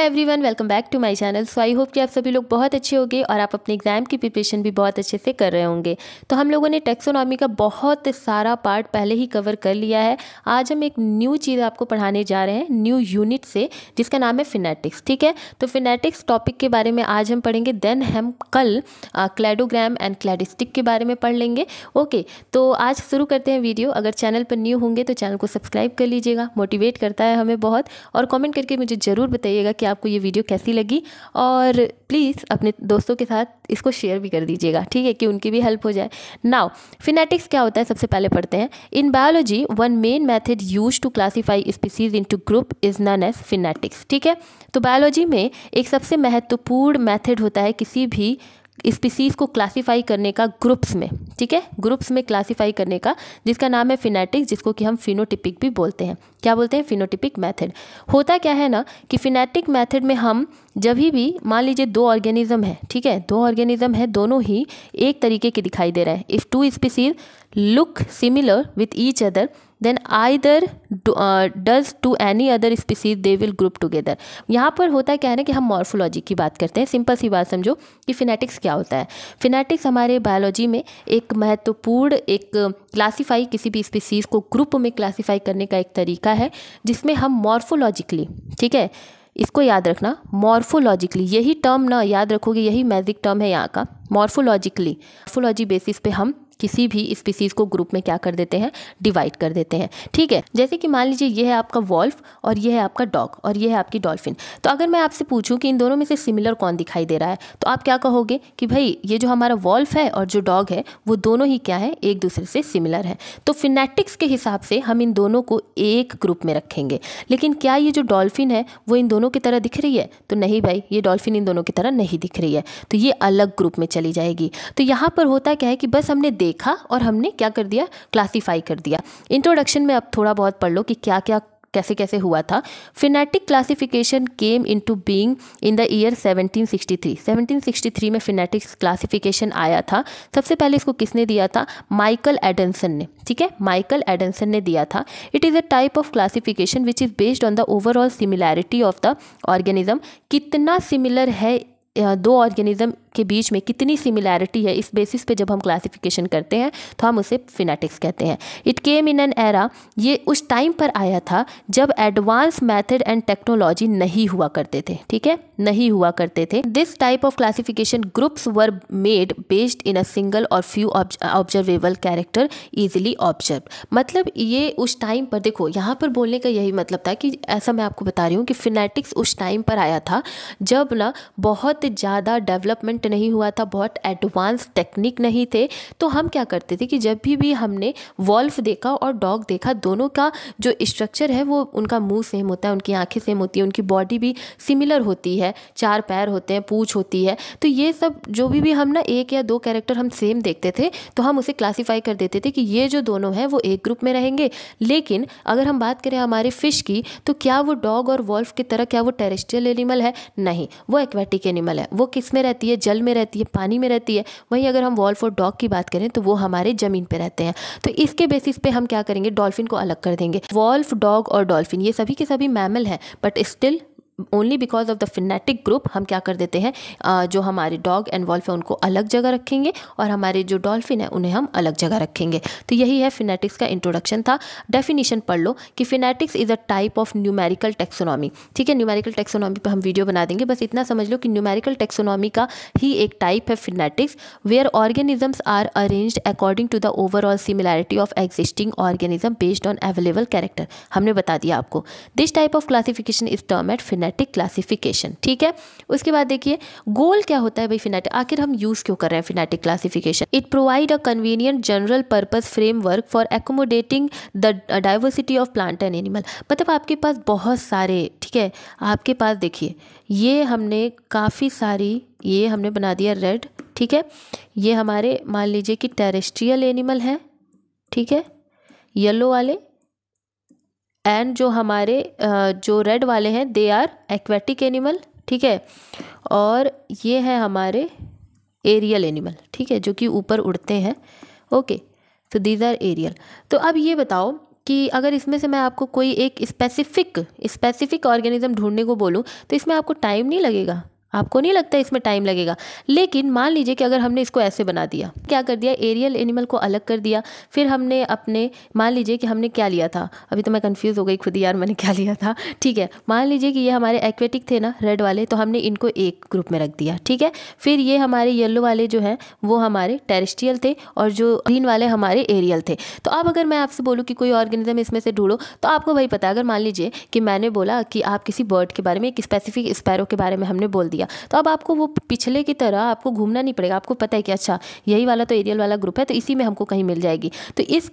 every everyone welcome back to my channel so I hope कि आप सभी लोग बहुत अच्छे होंगे और आप अपने एग्जाम की प्रिपरेशन भी बहुत अच्छे से कर रहे होंगे तो हम लोगों ने टेक्सोनॉमी का बहुत सारा पार्ट पहले ही कवर कर लिया है आज हम एक न्यू चीज़ आपको पढ़ाने जा रहे हैं न्यू यूनिट से जिसका नाम है फिनेटिक्स ठीक है तो फिनेटिक्स टॉपिक के बारे में आज हम पढ़ेंगे देन हम कल क्लैडोग्राम एंड क्लैडिस्टिक के बारे में पढ़ लेंगे ओके तो आज शुरू करते हैं वीडियो अगर चैनल पर न्यू होंगे तो चैनल को सब्सक्राइब कर लीजिएगा मोटिवेट करता है हमें बहुत और कॉमेंट करके मुझे ज़रूर बताइएगा कि आपको ये वीडियो कैसी लगी और प्लीज़ अपने दोस्तों के साथ इसको शेयर भी कर दीजिएगा ठीक है कि उनकी भी हेल्प हो जाए नाउ फिनेटिक्स क्या होता है सबसे पहले पढ़ते हैं in biology one main method use to classify species to group is known as phenetics ठीक है तो बायोलॉजी में एक सबसे महत्वपूर्ण मैथड होता है किसी भी स्पीसीज़ को क्लासीफाई करने का ग्रुप्स में ठीक है ग्रुप्स में क्लासीफाई करने का जिसका नाम है फिनेटिक जिसको कि हम फिनोटिपिक भी बोलते हैं क्या बोलते हैं फिनोटिपिक मेथड होता क्या है ना कि फिनेटिक मेथड में हम जब भी मान लीजिए दो ऑर्गेनिज्म है ठीक है दो ऑर्गेनिज्म है दोनों ही एक तरीके के दिखाई दे रहे हैं if two species look similar with each other then either does to any other species they will group together यहाँ पर होता है क्या है ना कि हम मॉर्फोलॉजी की बात करते हैं सिंपल सी बात समझो कि फिनेटिक्स क्या होता है फिनेटिक्स हमारे बायोलॉजी में एक महत्वपूर्ण एक क्लासीफाई किसी भी स्पीसीज़ को ग्रुप में क्लासीफाई करने का एक तरीका है जिसमें हम मॉर्फोलॉजिकली ठीक है इसको याद रखना मॉर्फोलॉजिकली यही टर्म ना याद रखोगे यही मैजिक टर्म है यहाँ का मॉर्फोलॉजिकली मॉर्फोलॉजी बेसिस पे हम किसी भी स्पीसीज़ को ग्रुप में क्या कर देते हैं डिवाइड कर देते हैं ठीक है जैसे कि मान लीजिए यह है आपका वॉल्फ और यह है आपका डॉग और यह है आपकी डॉल्फिन तो अगर मैं आपसे पूछूँ कि इन दोनों में से सिमिलर कौन दिखाई दे रहा है तो आप क्या कहोगे कि भाई ये जो हमारा वॉल्फ है और जो डॉग है वो दोनों ही क्या है एक दूसरे से सिमिलर है तो फिनेटिक्स के हिसाब से हम इन दोनों को एक ग्रुप में रखेंगे लेकिन क्या ये जो डॉल्फिन है वो इन दोनों की तरह दिख रही है तो नहीं भाई ये डॉल्फिन इन दोनों की तरह नहीं दिख रही है तो ये अलग ग्रुप में चली जाएगी तो यहाँ पर होता क्या है कि बस हमने देख देखा और हमने क्या कर दिया क्लासीफाई कर दिया इंट्रोडक्शन में अब थोड़ा बहुत पढ़ लो कि क्या क्या कैसे कैसे हुआ था phenetic classification came into being in the year 1763 1763 में फिनेटिक क्लासिफिकेशन आया था सबसे पहले इसको किसने दिया था माइकल एडनसन ने ठीक है माइकल एडनसन ने दिया था it is a type of classification which is based on the overall similarity of the organism कितना सिमिलर है दो ऑर्गेनिज्म के बीच में कितनी सिमिलैरिटी है इस बेसिस पे जब हम क्लासिफिकेशन करते हैं तो हम उसे फिनेटिक्स कहते हैं it came in an era ये उस टाइम पर आया था जब एडवांस मेथड एंड टेक्नोलॉजी नहीं हुआ करते थे ठीक है नहीं हुआ करते थे this type of classification groups were made based in a single और few observable character easily observe मतलब ये उस टाइम पर देखो यहाँ पर बोलने का यही मतलब था कि ऐसा मैं आपको बता रही हूँ कि फिनेटिक्स उस टाइम पर आया था जब ना बहुत बहुत ज़्यादा डेवलपमेंट नहीं हुआ था बहुत एडवांस टेक्निक नहीं थे तो हम क्या करते थे कि जब भी भी हमने वॉल्फ देखा और डॉग देखा दोनों का जो स्ट्रक्चर है वो उनका मुंह सेम होता है उनकी आंखें सेम होती है उनकी बॉडी भी सिमिलर होती है चार पैर होते हैं पूछ होती है तो ये सब जो भी भी हम ना एक या दो कैरेक्टर हम सेम देखते थे तो हम उसे क्लासीफाई कर देते थे कि ये जो दोनों हैं वो एक ग्रुप में रहेंगे लेकिन अगर हम बात करें हमारे फ़िश की तो क्या वो डॉग और वॉल्फ की तरह क्या वो टेरेस्ट्रियल एनिमल है नहीं वो एक्वेटिक एनिमल एनिमल है वो किस में रहती है जल में रहती है पानी में रहती है वहीं अगर हम वॉल्फ और डॉग की बात करें तो वो हमारे ज़मीन पर रहते हैं तो इसके बेसिस पे हम क्या करेंगे डॉल्फिन को अलग कर देंगे वॉल्फ डॉग और डॉल्फिन ये सभी के सभी मैमल हैं but still only because of the phenetic group हम क्या कर देते हैं जो हमारे डॉग एंड वॉल्फ है उनको अलग जगह रखेंगे और हमारे जो डॉल्फिन है उन्हें हम अलग जगह रखेंगे तो यही है फिनेटिक्स का इंट्रोडक्शन था डेफिनेशन पढ़ लो कि phenetics is a type of numerical taxonomy ठीक है न्यूमेरिकल टेक्सोनॉमी पर हम वीडियो बना देंगे बस इतना समझ लो कि न्यूमेरिकल टेक्सोनॉमी का ही एक टाइप है phenetics where organisms are arrange according to the overall similarity of existing organism based on available character हमने बता दिया आपको this type of classification is term at phenet phenetic classification ठीक है उसके बाद देखिए गोल क्या होता है भाई फिनेटिक आखिर हम यूज़ क्यों कर रहे हैं phenetic classification it provide a convenient general purpose framework for accommodating the diversity of plant and animal मतलब आपके पास बहुत सारे ठीक है आपके पास देखिए ये हमने काफ़ी सारी ये हमने बना दिया रेड ठीक है ये हमारे मान लीजिए कि टेरेस्ट्रियल एनिमल हैं ठीक है येलो वाले एंड जो हमारे जो रेड वाले हैं दे आर एक्वेटिक एनिमल ठीक है और ये है हमारे एरियल एनिमल ठीक है जो कि ऊपर उड़ते हैं ओके तो दीज आर एरियल तो अब ये बताओ कि अगर इसमें से मैं आपको कोई एक स्पेसिफिक स्पेसिफिक ऑर्गेनिज्म ढूंढने को बोलूँ तो इसमें आपको टाइम नहीं लगेगा आपको नहीं लगता इसमें टाइम लगेगा लेकिन मान लीजिए कि अगर हमने इसको ऐसे बना दिया क्या कर दिया एरियल एनिमल को अलग कर दिया फिर हमने अपने मान लीजिए कि हमने क्या लिया था अभी तो मैं कंफ्यूज हो गई खुद यार मैंने क्या लिया था ठीक है मान लीजिए कि ये हमारे एक्वेटिक थे ना रेड वाले तो हमने इनको एक ग्रुप में रख दिया ठीक है फिर ये हमारे येल्लो वाले जो हैं वो हमारे टेरिस्ट्रियल थे और जो ग्रीन वाले हमारे एरियल थे तो अब अगर मैं आपसे बोलूँ कि कोई ऑर्गेनिज्म इसमें से ढूंढो तो आपको भाई पता अगर मान लीजिए कि मैंने बोला कि आप किसी बर्ड के बारे में एक स्पेसिफिक स्पैरो के बारे में हमने बोल दिया दिया तो अब आपको वो पिछले की तरह आपको घूमना नहीं पड़ेगा आपको पता है कि अच्छा यही वाला तो एरियल वाला ग्रुप है तो इसी में हमको कहीं मिल जाएगी तो इस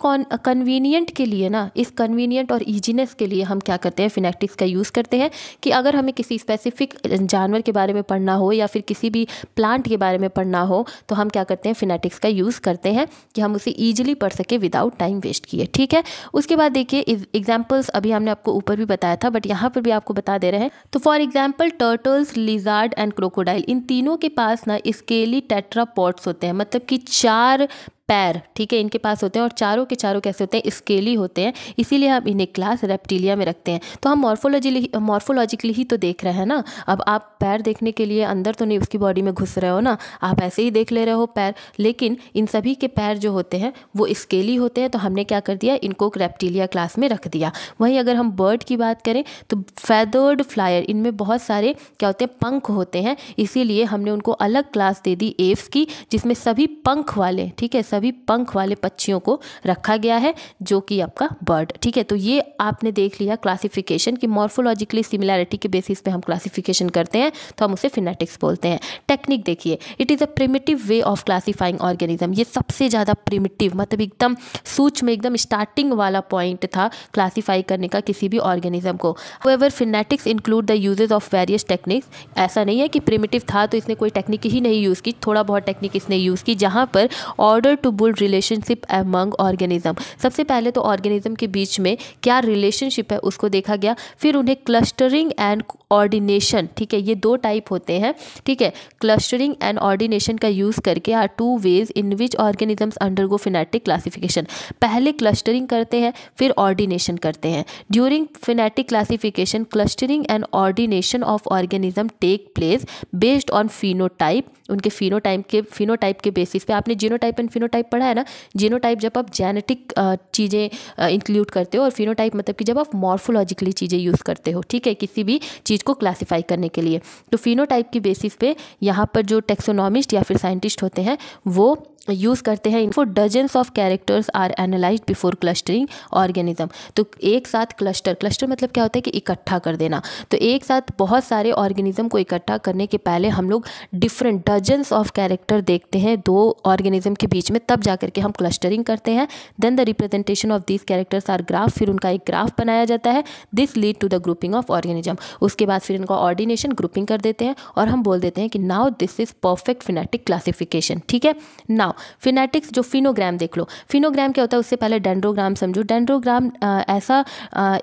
कन्वीनियंट के लिए ना इस कन्वीनियंट और ईजीनेस के लिए हम क्या करते हैं फिनेक्टिक्स का यूज़ करते हैं कि अगर हमें किसी स्पेसिफिक जानवर के बारे में पढ़ना हो या फिर किसी भी प्लांट के बारे में पढ़ना हो तो हम क्या करते हैं फिनेटिक्स का यूज़ करते हैं कि हम उसे ईजिली पढ़ सके विदाउट टाइम वेस्ट किए ठीक है उसके बाद देखिए एग्जाम्पल्स अभी हमने आपको ऊपर भी बताया था बट यहाँ पर भी आपको बता दे रहे हैं तो for example turtles lizard and crocodile इन तीनों के पास ना स्केली टेट्रापॉड्स होते हैं मतलब कि चार पैर ठीक है इनके पास होते हैं और चारों के चारों कैसे होते हैं स्केली होते हैं इसीलिए हम इन्हें क्लास रेप्टिलिया में रखते हैं तो हम मॉर्फोलॉजी मॉर्फोलॉजिकली ही तो देख रहे हैं ना अब आप पैर देखने के लिए अंदर तो नहीं उसकी बॉडी में घुस रहे हो ना आप ऐसे ही देख ले रहे हो पैर लेकिन इन सभी के पैर जो होते हैं वो स्केली होते हैं तो हमने क्या कर दिया इनको रेप्टिलिया क्लास में रख दिया वहीं अगर हम बर्ड की बात करें तो फैदर्ड फ्लायर इनमें बहुत सारे क्या होते हैं पंख होते हैं इसीलिए हमने उनको अलग क्लास दे दी एव्स की जिसमें सभी पंख वाले ठीक है सभी पंख वाले पक्षियों को रखा गया है जो कि आपका बर्ड ठीक है तो ये आपने देख लिया क्लासिफिकेशन की मॉर्फोलॉजिकली सिमिलैरिटी के बेसिस पे हम क्लासिफिकेशन करते हैं तो हम उसे फिनेटिक्स बोलते हैं टेक्निक देखिए it is a primitive way of classifying organism ये सबसे ज़्यादा प्रिमिटिव मतलब एकदम सूच में एकदम स्टार्टिंग वाला पॉइंट था क्लासीफाई करने का किसी भी ऑर्गेनिज्म को ever phenetics include the usages of various techniques ऐसा नहीं है कि प्रिमिटिव था तो इसने कोई टेक्निक ही नहीं यूज़ की थोड़ा बहुत टेक्निक इसने यूज़ की जहाँ पर order to to build relationship among organism सबसे पहले तो ऑर्गेनिज्म के बीच में क्या रिलेशनशिप है उसको देखा गया फिर उन्हें क्लस्टरिंग एंड ऑर्डिनेशन ठीक है ये दो टाइप होते हैं ठीक है क्लस्टरिंग एंड ऑर्डिनेशन का यूज़ करके are two ways in which organisms undergo phenetic classification पहले क्लस्टरिंग करते हैं फिर ऑर्डिनेशन करते हैं during phenetic classification clustering and ordination of organism take place based on phenotype उनके फिनोटाइप के फिनोटाइप के बेसिस पे आपने जीनोटाइप एंड फिनोटाइप फिनोटाइप पढ़ा है ना जीनोटाइप जब आप जेनेटिक चीज़ें इंक्लूड करते हो और फिनोटाइप मतलब कि जब आप मॉर्फोलॉजिकली चीज़ें यूज़ करते हो ठीक है किसी भी चीज़ को क्लासीफाई करने के लिए तो फिनोटाइप की बेसिस पे यहाँ पर जो टेक्सोनॉमिस्ट या फिर साइंटिस्ट होते हैं वो यूज़ करते हैं info dozens of characters are analyze before clustering organism तो एक साथ क्लस्टर क्लस्टर मतलब क्या होता है कि इकट्ठा कर देना तो एक साथ बहुत सारे ऑर्गेनिज्म को इकट्ठा करने के पहले हम लोग डिफरेंट डजन्स ऑफ कैरेक्टर देखते हैं दो ऑर्गेनिज्म के बीच में तब जा करके हम क्लस्टरिंग करते हैं then the representation of this characters are graph फिर उनका एक ग्राफ बनाया जाता है this lead to the grouping of organism उसके बाद फिर इनका ऑर्डिनेशन ग्रुपिंग कर देते हैं और हम बोल देते हैं कि now this is perfect phenetic classification ठीक है नाउ फिनेटिक्स जो फिनोग्राम देख लो फिनोग्राम क्या होता है उससे पहले डेंड्रोग्राम समझो डेंड्रोग्राम ऐसा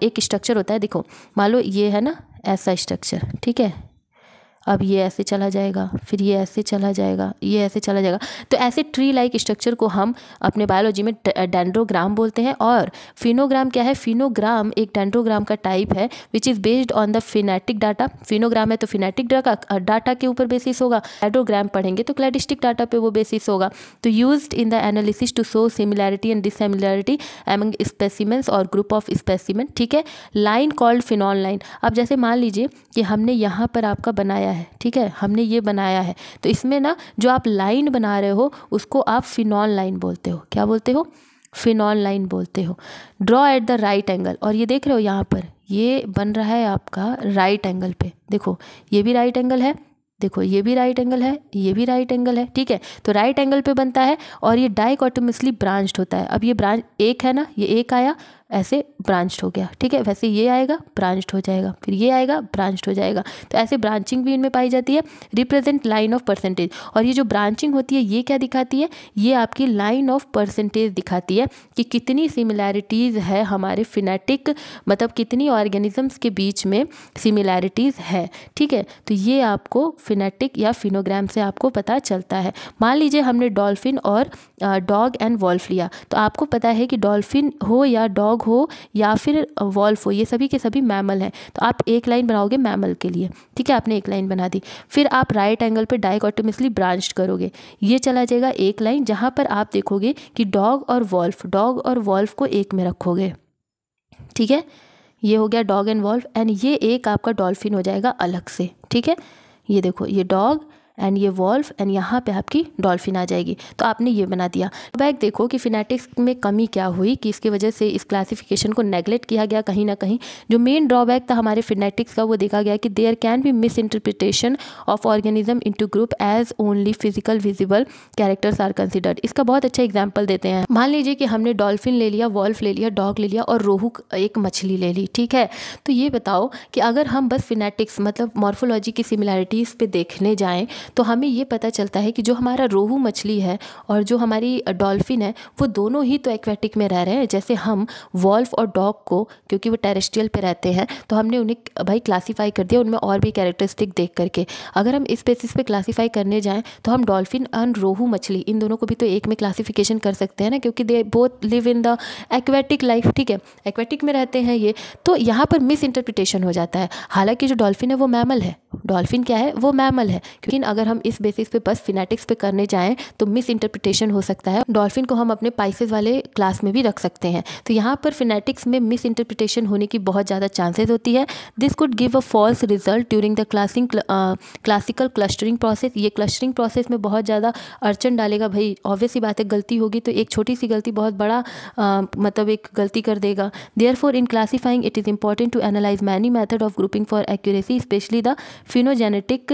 एक स्ट्रक्चर होता है देखो मान लो ये है ना ऐसा स्ट्रक्चर ठीक है अब ये ऐसे चला जाएगा फिर ये ऐसे चला जाएगा ये ऐसे चला जाएगा तो ऐसे ट्री लाइक स्ट्रक्चर को हम अपने बायोलॉजी में डेंड्रोग्राम बोलते हैं और फिनोग्राम क्या है फिनोग्राम एक डेंड्रोग्राम का टाइप है which is based on the phenetic data phenogram है तो फिनेटिक डाटा डाटा के ऊपर बेसिस होगा एड्रोग्राम पढ़ेंगे तो क्लैडिस्टिक डाटा पर वो बेसिस होगा तो use in the analysis to show similarity and dissimilarity among specimens और ग्रुप ऑफ स्पेसिमेंट ठीक है लाइन कॉल्ड फिनॉन लाइन अब जैसे मान लीजिए कि हमने यहाँ पर आपका बनाया है ठीक है हमने ये बनाया है तो इसमें ना जो आप लाइन बना रहे हो उसको आप फिनॉल लाइन बोलते हो क्या बोलते हो फिनॉल लाइन बोलते हो draw at the right angle और ये देख रहे हो यहाँ पर ये बन रहा है आपका राइट एंगल पे देखो ये भी राइट एंगल है देखो ये भी राइट एंगल है ये भी राइट एंगल है ठीक है तो राइट एंगल पे बनता है और ये डाइकॉटोमसली ब्रांच्ड होता है अब ये ब्रांच एक है ना ये एक आया ऐसे ब्रांच्ड हो गया ठीक है वैसे ये आएगा ब्रांच्ड हो जाएगा फिर ये आएगा ब्रांच्ड हो जाएगा तो ऐसे ब्रांचिंग भी इनमें पाई जाती है रिप्रेजेंट लाइन ऑफ परसेंटेज और ये जो ब्रांचिंग होती है ये क्या दिखाती है ये आपकी लाइन ऑफ परसेंटेज दिखाती है कि कितनी सिमिलैरिटीज़ है हमारे फिनेटिक मतलब कितनी ऑर्गेनिजम्स के बीच में सिमिलैरिटीज़ है ठीक है तो ये आपको फिनेटिक या फिनोग्राम से आपको पता चलता है मान लीजिए हमने डॉल्फिन और डॉग एंड वॉल्फ लिया तो आपको पता है कि डॉल्फिन हो या डॉग हो या फिर वॉल्फ हो ये सभी के सभी मैमल हैं तो आप एक लाइन बनाओगे मैमल के लिए ठीक है आपने एक लाइन बना दी फिर आप राइट एंगल पर डाइकॉटोमसली ब्रांच करोगे ये चला जाएगा एक लाइन जहाँ पर आप देखोगे कि डॉग और वॉल्फ डॉग और वॉल्फ को एक में रखोगे ठीक है ये हो गया डॉग एंड वॉल्फ एंड ये एक आपका डॉल्फिन हो जाएगा अलग से ठीक है ये देखो ये डॉग एंड ये वॉल्व एंड यहाँ पे आपकी डॉल्फिन आ जाएगी तो आपने ये बना दिया अब एक देखो कि फिनेटिक्स में कमी क्या हुई कि इसकी वजह से इस क्लासिफिकेशन को नेगलेक्ट किया गया कहीं ना कहीं जो मेन ड्रॉबैक था हमारे फिनेटिक्स का वो देखा गया कि there can be misinterpretation of organism to group as only physical visible characters are considered इसका बहुत अच्छा एग्जाम्पल देते हैं मान लीजिए कि हमने डॉल्फिन ले लिया वॉल्फ ले लिया डॉग ले लिया और रोहू एक मछली ले ली ठीक है तो ये बताओ कि अगर हम बस फिनेटिक्स मतलब मॉर्फोलॉजी की सिमिलैरिटीज़ पे देखने जाएँ तो हमें ये पता चलता है कि जो हमारा रोहू मछली है और जो हमारी डॉल्फिन है वो दोनों ही तो एक्वेटिक में रह रहे हैं जैसे हम वॉल्फ और डॉग को क्योंकि वो टेरेस्ट्रियल पे रहते हैं तो हमने उन्हें भाई क्लासीफाई कर दिया उनमें और भी कैरेक्टरिस्टिक देख करके अगर हम इस बेसिस पर क्लासीफाई करने जाएँ तो हम डॉल्फिन एंड रोहू मछली इन दोनों को भी तो एक में क्लासीफिकेशन कर सकते हैं ना क्योंकि they both live in the aquatic life ठीक है एक्वेटिक में रहते हैं ये तो यहाँ पर मिस इंटरप्रिटेशन हो जाता है हालांकि जो डॉल्फिन है वो मैमल है डॉल्फिन क्या है वो मैमल है क्योंकि अगर हम इस बेसिस पे बस फिनेटिक्स पे करने जाएँ तो मिस इंटरप्रिटेशन हो सकता है डॉल्फिन को हम अपने पाइसेस वाले क्लास में भी रख सकते हैं तो यहाँ पर फिनेटिक्स में मिस इंटरप्रिटेशन होने की बहुत ज़्यादा चांसेस होती है this could give a false result during the classing classical clustering process ये क्लस्टरिंग प्रोसेस में बहुत ज़्यादा अड़चन डालेगा भाई ऑब्वियसली बात है गलती होगी तो एक छोटी सी गलती बहुत बड़ा आ, uh, मतलब एक गलती कर देगा therefore in classifying it is important to analyze many method of grouping for accuracy specially the phenogenetic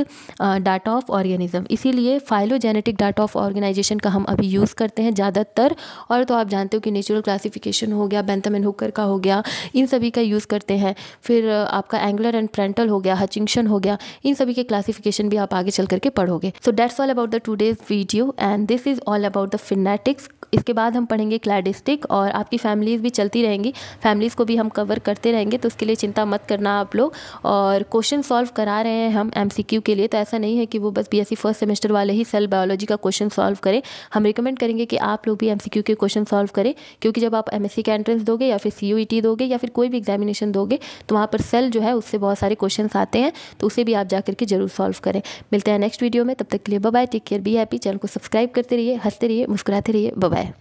data of of organism इसीलिए फाइलोजेनेटिक डाटा ऑफ ऑर्गेनाइजेशन का हम अभी यूज़ करते हैं ज़्यादातर और तो आप जानते हो कि नेचुरल क्लासिफिकेशन हो गया बेंथम एंड हुकर का हो गया इन सभी का यूज़ करते हैं फिर आपका एंगुलर एंड प्रेंटल हो गया हचिंगशन हो गया इन सभी के क्लासिफिकेशन भी आप आगे चल करके पढ़ोगे so that's all about the today's video and this is all about the phenetics इसके बाद हम पढ़ेंगे क्लैडिस्टिक और आपकी फैमिलीज़ भी चलती रहेंगी फैमिलीज़ को भी हम कवर करते रहेंगे तो उसके लिए चिंता मत करना आप लोग और क्वेश्चन सॉल्व करा रहे हैं हम एम के लिए तो ऐसा नहीं है कि वो सिलेबस बीएससी फर्स्ट सेमेस्टर वाले ही सेल बायोलॉजी का क्वेश्चन सॉल्व करें हम रिकमेंड करेंगे कि आप लोग भी एमसीक्यू के क्वेश्चन सॉल्व करें क्योंकि जब आप एमएससी e का एंट्रेंस दोगे या फिर टी e दोगे या फिर कोई भी एग्जामिनेशन दोगे तो वहाँ पर सेल जो है उससे बहुत सारे क्वेश्चन आते हैं तो उसे भी आप जा करके जरूर सॉल्व करें मिलते हैं नेक्स्ट वीडियो में तब तक के लिए bye take care be happy channel को सब्सक्राइब करते रहिए हंसते रहिए मुस्कुराते रहिए बाय